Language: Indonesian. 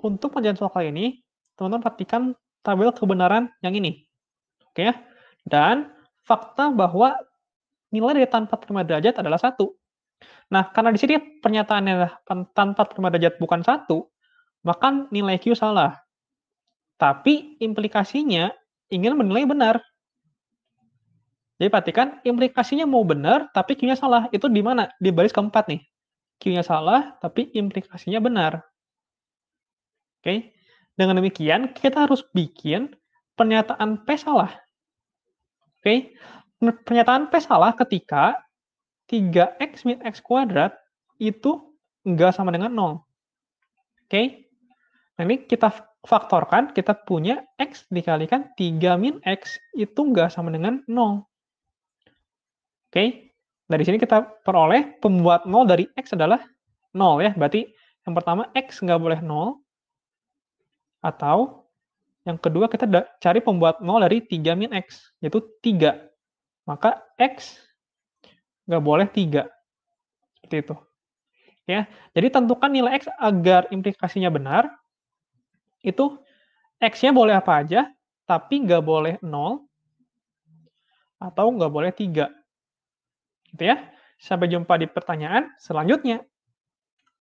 Untuk pelajaran soal kali ini, teman-teman perhatikan tabel kebenaran yang ini. Oke ya? Dan fakta bahwa nilai dari tanpa prima derajat adalah satu. Nah, karena di sini pernyataannya tanpa prima derajat bukan satu, maka nilai Q salah. Tapi implikasinya ingin menilai benar. Jadi perhatikan, implikasinya mau benar, tapi Q-nya salah. Itu di mana? Di baris keempat nih. Q-nya salah, tapi implikasinya benar. Oke. Dengan demikian, kita harus bikin pernyataan P salah. Oke. Pernyataan P salah ketika 3x min x kuadrat itu nggak sama dengan 0. Oke. Nah, ini kita faktorkan, kita punya x dikalikan 3 min x itu nggak sama dengan 0. Oke. Nah dari sini kita peroleh pembuat 0 dari x adalah 0 ya. Berarti yang pertama x nggak boleh 0, atau yang kedua kita cari pembuat 0 dari 3 min X, yaitu 3. Maka X nggak boleh 3. Seperti itu. Ya, jadi tentukan nilai X agar implikasinya benar. Itu X-nya boleh apa aja, tapi nggak boleh 0 atau nggak boleh 3. Gitu ya. Sampai jumpa di pertanyaan selanjutnya.